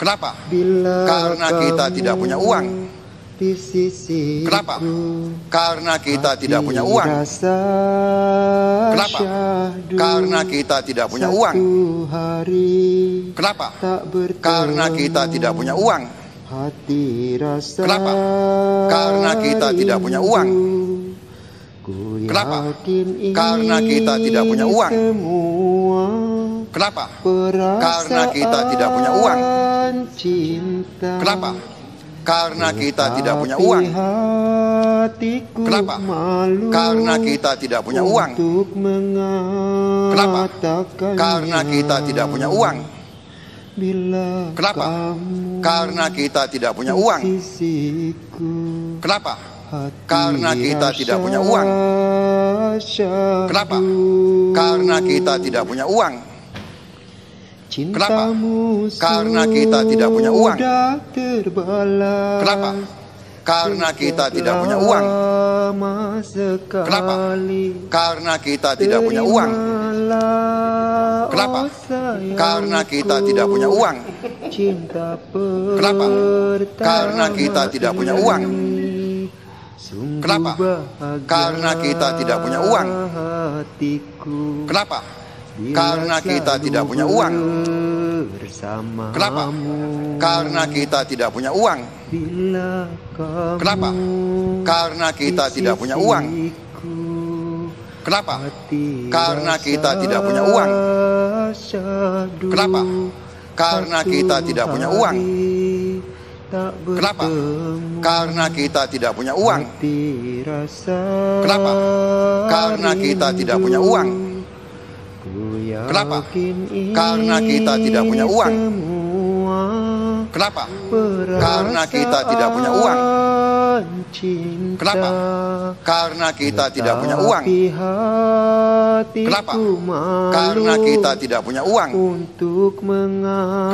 Kenapa? Bila Karena kita tidak punya uang. Di sisi Kenapa? Karena kita tidak punya uang. Kenapa? Karena kita tidak punya uang. Kenapa? Karena kita tidak punya uang. Kenapa? Karena kita tidak punya uang. Kenapa? Karena kita tidak punya uang. Kenapa? Perasaan Karena kita tidak punya uang. Cinta. Kenapa? Karena kita tidak punya uang. Kenapa? Karena kita tidak punya uang. Kenapa? Karena kita tidak punya uang. Kenapa? Karena kita tidak punya uang. Kenapa? Karena kita tidak punya uang. Kenapa? Karena kita tidak punya uang. Kenapa? Karena kita tidak punya uang. Kenapa? Karena kita tidak punya uang. Kenapa? Karena kita tidak punya uang. Kenapa? Karena kita tidak punya uang. Kenapa? Karena kita tidak punya uang. Kenapa? Karena kita tidak punya uang. Kenapa? Karena kita tidak punya uang. Kenapa? Karena kita tidak punya uang. Kenapa? Karena kita tidak punya uang. Kenapa? Karena kita tidak punya uang. Kenapa? Karena kita tidak punya uang. Kenapa? Karena kita tidak punya uang. Kenapa? Karena kita tidak punya uang. Kenapa? Karena kita tidak punya uang. Kenapa? Karena kita tidak punya uang. Kenapa? Karena kita tidak punya uang. Kenapa? Karena kita tidak punya uang.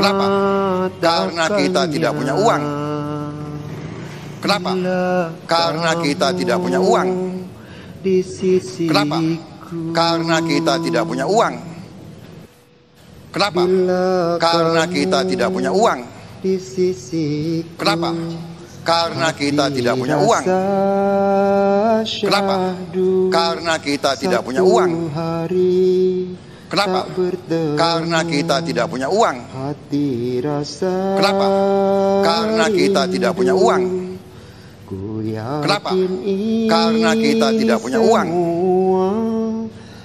Kenapa? Karena kita tidak punya uang. Kenapa? Karena kita tidak punya uang. Kenapa? Karena kita tidak punya uang. Kenapa? Karena kita tidak punya uang. Kenapa? Karena kita tidak punya uang. Kenapa? Karena kita tidak punya uang. Kenapa? Karena kita tidak punya uang. Kenapa? Karena kita tidak punya uang. Kenapa? Karena kita tidak punya uang.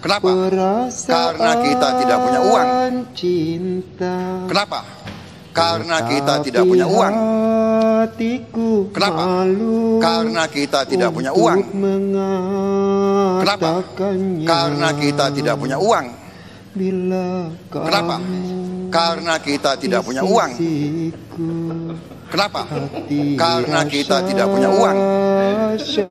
Kenapa? Perasaan Karena kita tidak punya uang. Cinta. Kenapa? Karena kita tidak punya uang. Kenapa? Karena kita tidak punya uang. Kenapa? Karena kita tidak punya uang. Kenapa? Karena kita tidak punya uang. Kenapa? Karena kita tidak punya uang.